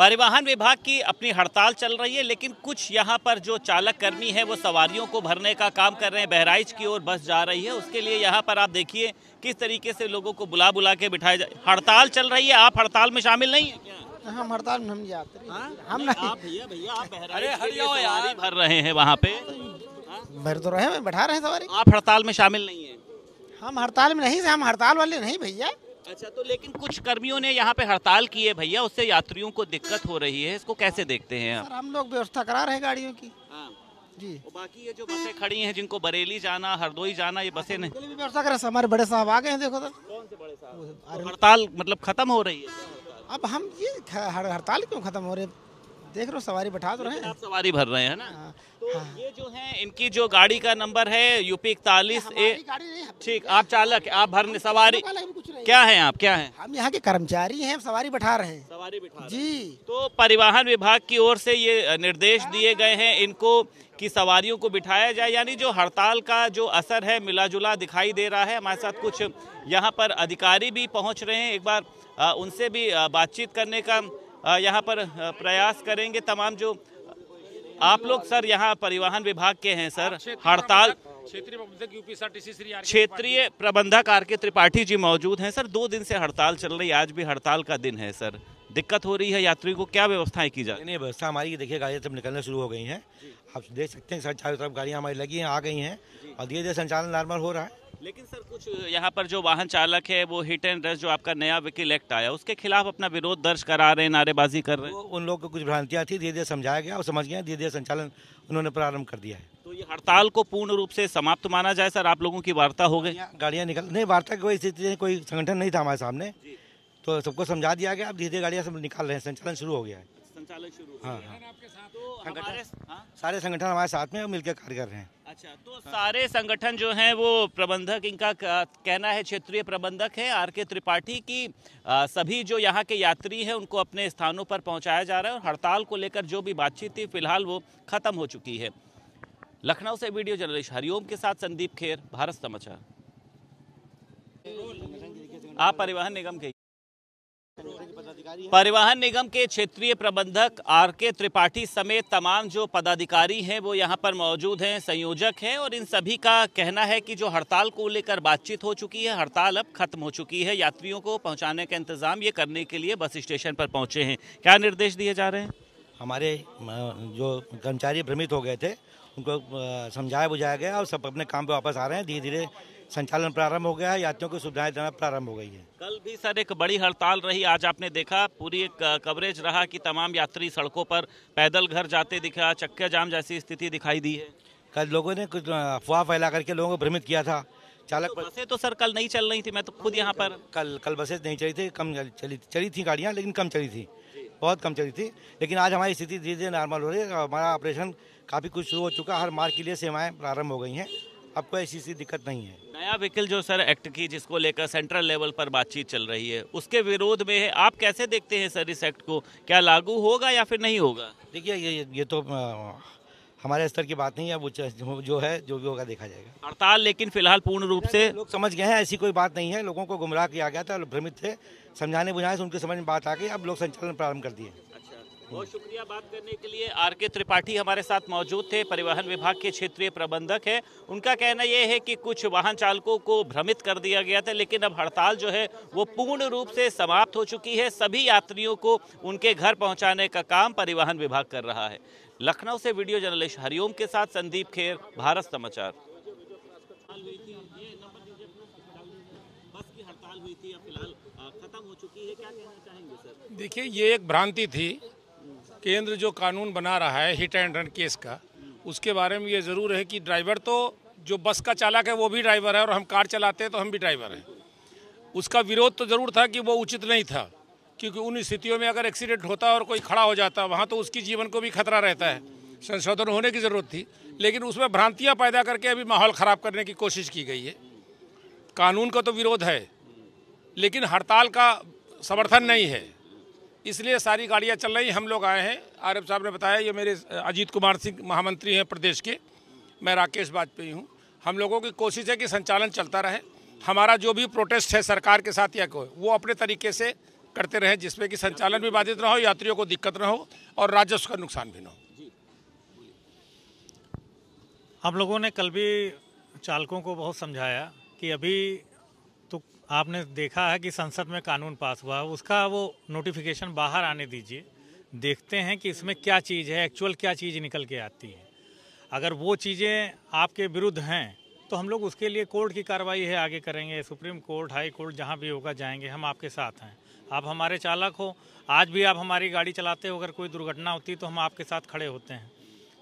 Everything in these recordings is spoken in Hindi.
परिवहन विभाग की अपनी हड़ताल चल रही है लेकिन कुछ यहाँ पर जो चालक कर्मी है वो सवारियों को भरने का काम कर रहे हैं बहराइच की ओर बस जा रही है उसके लिए यहाँ पर आप देखिए किस तरीके से लोगों को बुला बुला के बिठाया जाए हड़ताल चल रही है आप हड़ताल में शामिल नहीं है हम हड़ताल में हम जाते हाँ? हम नहीं भैया भैया भर रहे हैं वहाँ पे हाँ? भर तो रहे बैठा रहे हैं सवारी आप हड़ताल में शामिल नहीं है हम हड़ताल में नहीं हम हड़ताल वाले नहीं भैया अच्छा तो लेकिन कुछ कर्मियों ने यहाँ पे हड़ताल की है भैया उससे यात्रियों को दिक्कत हो रही है इसको कैसे देखते हैं आप सर हम लोग व्यवस्था करा रहे गाड़ियों की हाँ। जी और बाकी ये जो बसें खड़ी हैं जिनको बरेली जाना हरदोई जाना ये बसें नहीं व्यवस्था करें हमारे बड़े साहब आ गए हैं देखो सर कौन से बड़े साहब तो हड़ताल मतलब खत्म हो रही है अब हम ये हड़ताल क्यों खत्म हो रही है देख रहे हो सवारी बैठा तो रहे आप सवारी भर रहे हैं ना हाँ, तो हाँ। ये जो है इनकी जो गाड़ी का नंबर है यूपी इकतालीस ए ठीक आप चालक आप भरने सवारी क्या है आप क्या है हम यहाँ के कर्मचारी हैं सवारी बैठा रहे हैं सवारी बैठा जी तो परिवहन विभाग की ओर से ये निर्देश दिए गए हैं इनको कि सवारियों को बिठाया जाए यानी जो हड़ताल का जो असर है मिलाजुला दिखाई दे रहा है हमारे साथ कुछ यहाँ पर अधिकारी भी पहुँच रहे हैं एक बार उनसे भी बातचीत करने का यहाँ पर प्रयास करेंगे तमाम जो आप लोग सर यहाँ परिवहन विभाग के हैं सर हड़ताल क्षेत्रीय प्रबंधक आर के त्रिपाठी जी मौजूद हैं सर दो दिन से हड़ताल चल रही है आज भी हड़ताल का दिन है सर दिक्कत हो रही है यात्रियों को क्या व्यवस्थाएं की जा रही व्यवस्था हमारी देखिए गाड़ियाँ सब निकलना शुरू हो गई हैं आप देख सकते हैं सर चारों तरफ गाड़ियाँ हमारी लगी हैं आ गई हैं और धीरे धीरे संचालन नॉर्मल हो रहा है लेकिन सर कुछ यहाँ पर जो वाहन चालक है वो हिट एंड रश जो आपका नया विकिल एक्ट आया उसके खिलाफ अपना विरोध दर्ज करा रहे हैं नारेबाजी कर रहे हैं उन लोगों को कुछ भ्रांतियाँ थी धीरे धीरे समझाया गया और समझ गया धीरे धीरे संचालन उन्होंने प्रारंभ कर दिया है तो ये हड़ताल को पूर्ण रूप से समाप्त माना जाए सर आप लोगों की वार्ता हो गई गाड़ियाँ निकल नहीं वार्ता की कोई स्थिति कोई संगठन नहीं था हमारे सामने तो सबको समझा दिया गया अब धीरे धीरे गाड़ियाँ निकाल रहे हैं संचालन शुरू हो गया है संचालन शुरू हाँ तो, हाँ।, तो हाँ? सारे संगठन हमारे साथ में मिलकर कार्य कर रहे हैं अच्छा तो हाँ। सारे संगठन जो हैं वो प्रबंधक इनका कहना है क्षेत्रीय प्रबंधक है आर के त्रिपाठी की आ, सभी जो यहाँ के यात्री हैं उनको अपने स्थानों पर पहुँचाया जा रहा है और हड़ताल को लेकर जो भी बातचीत थी फिलहाल वो खत्म हो चुकी है लखनऊ से वीडियो जर्नलिस्ट हरिओम के साथ संदीप खेर भारत समाचार आप परिवहन निगम के परिवहन निगम के क्षेत्रीय प्रबंधक आर के त्रिपाठी समेत तमाम जो पदाधिकारी हैं वो यहाँ पर मौजूद हैं संयोजक हैं और इन सभी का कहना है कि जो हड़ताल को लेकर बातचीत हो चुकी है हड़ताल अब खत्म हो चुकी है यात्रियों को पहुँचाने का इंतजाम ये करने के लिए बस स्टेशन पर पहुँचे हैं क्या निर्देश दिए जा रहे हैं हमारे जो कर्मचारी भ्रमित हो गए थे उनको समझाया बुझाया गया और सब अपने काम पर वापस आ रहे हैं धीरे धीरे संचालन प्रारंभ हो गया है यात्रियों को सुविधाएं देना प्रारंभ हो गई है कल भी सर एक बड़ी हड़ताल रही आज आपने देखा पूरी एक कवरेज रहा कि तमाम यात्री सड़कों पर पैदल घर जाते दिखा चक्के जाम जैसी स्थिति दिखाई दी है कल लोगों ने कुछ अफवाह फैला करके लोगों को भ्रमित किया था चालक तो बसें तो सर कल नहीं चल रही थी मैं तो खुद यहाँ पर कल कल बसें नहीं चली थी कम चली चली थी गाड़ियाँ लेकिन कम चली थी बहुत कम चली थी लेकिन आज हमारी स्थिति धीरे धीरे नॉर्मल हो रही है हमारा ऑपरेशन काफ़ी कुछ शुरू हो चुका हर मार्ग के लिए सेवाएँ प्रारंभ हो गई हैं आपको ऐसी सी दिक्कत नहीं है नया व्हीकल जो सर एक्ट की जिसको लेकर सेंट्रल लेवल पर बातचीत चल रही है उसके विरोध में है आप कैसे देखते हैं सर इस एक्ट को क्या लागू होगा या फिर नहीं होगा देखिए ये ये तो हमारे स्तर की बात नहीं है वो जो, जो है जो भी होगा देखा जाएगा हड़ताल लेकिन फिलहाल पूर्ण रूप से लोग समझ गए हैं ऐसी कोई बात नहीं है लोगों को गुमराह किया गया था भ्रमित थे समझाने बुझाने से उनकी समझ में बात आ गई अब लोग संचालन प्रारंभ कर दिए बहुत हम्म। शुक्रिया बात करने के लिए आर के त्रिपाठी हमारे साथ मौजूद थे परिवहन विभाग के क्षेत्रीय प्रबंधक हैं उनका कहना यह है कि कुछ वाहन चालकों को भ्रमित कर दिया गया था लेकिन अब हड़ताल जो है वो पूर्ण रूप से समाप्त हो चुकी है सभी यात्रियों को उनके घर पहुँचाने का काम परिवहन विभाग कर रहा है लखनऊ से वीडियो जर्नलिस्ट हरिओम के साथ संदीप खेर भारत समाचार फिलहाल खत्म हो चुकी है क्या कहना चाहेंगे सर देखिए ये एक भ्रांति थी केंद्र जो कानून बना रहा है हिट एंड रन केस का उसके बारे में ये ज़रूर है कि ड्राइवर तो जो बस का चालक है वो भी ड्राइवर है और हम कार चलाते हैं तो हम भी ड्राइवर हैं उसका विरोध तो ज़रूर था कि वो उचित नहीं था क्योंकि उन स्थितियों में अगर एक्सीडेंट होता और कोई खड़ा हो जाता वहाँ तो उसकी जीवन को भी खतरा रहता है संशोधन होने की ज़रूरत थी लेकिन उसमें भ्रांतियाँ पैदा करके अभी माहौल ख़राब करने की कोशिश की गई है कानून का तो विरोध है लेकिन हड़ताल का समर्थन नहीं है इसलिए सारी गाड़ियाँ चल रही हम लोग आए हैं आरएफ साहब ने बताया ये मेरे अजीत कुमार सिंह महामंत्री हैं प्रदेश के मैं राकेश वाजपेयी हूँ हम लोगों की कोशिश है कि संचालन चलता रहे हमारा जो भी प्रोटेस्ट है सरकार के साथ या को वो अपने तरीके से करते रहें जिसमें कि संचालन भी बाधित ना हो यात्रियों को दिक्कत ना हो और राजस्व का नुकसान भी ना हो हम लोगों ने कल भी चालकों को बहुत समझाया कि अभी आपने देखा है कि संसद में कानून पास हुआ है उसका वो नोटिफिकेशन बाहर आने दीजिए देखते हैं कि इसमें क्या चीज़ है एक्चुअल क्या चीज़ निकल के आती है अगर वो चीज़ें आपके विरुद्ध हैं तो हम लोग उसके लिए कोर्ट की कार्रवाई है आगे करेंगे सुप्रीम कोर्ट हाई कोर्ट जहाँ भी होगा जाएंगे हम आपके साथ हैं आप हमारे चालक हो आज भी आप हमारी गाड़ी चलाते हो अगर कोई दुर्घटना होती तो हम आपके साथ खड़े होते हैं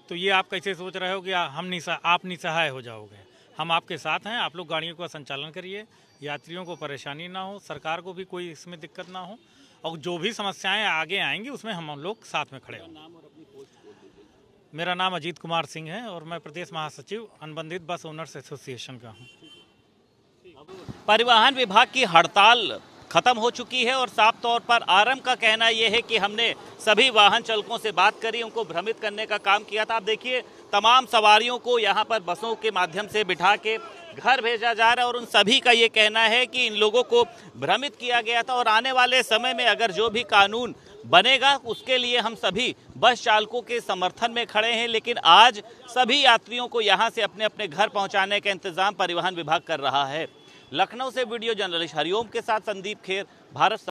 तो ये आप कैसे सोच रहे हो कि हम निशा आप निसहाय हो जाओगे हम आपके साथ हैं आप लोग गाड़ियों का संचालन करिए यात्रियों को परेशानी ना हो सरकार को भी कोई इसमें दिक्कत ना हो और जो भी समस्याएं आगे आएंगी उसमें हम हम लोग साथ में खड़े हों मेरा नाम अजीत कुमार सिंह है और मैं प्रदेश महासचिव अनुबंधित बस ओनर्स एसोसिएशन का हूँ परिवहन विभाग की हड़ताल खत्म हो चुकी है और साफ तौर पर आरम का कहना यह है कि हमने सभी वाहन चालकों से बात करी उनको भ्रमित करने का काम किया था आप देखिए तमाम सवारियों को यहाँ पर बसों के माध्यम से बिठा के घर भेजा जा रहा है और उन सभी का ये कहना है कि इन लोगों को भ्रमित किया गया था और आने वाले समय में अगर जो भी कानून बनेगा उसके लिए हम सभी बस चालकों के समर्थन में खड़े हैं लेकिन आज सभी यात्रियों को यहाँ से अपने अपने घर पहुँचाने का इंतज़ाम परिवहन विभाग कर रहा है लखनऊ से वीडियो जर्नलिस्ट हरिओम के साथ संदीप खेर भारत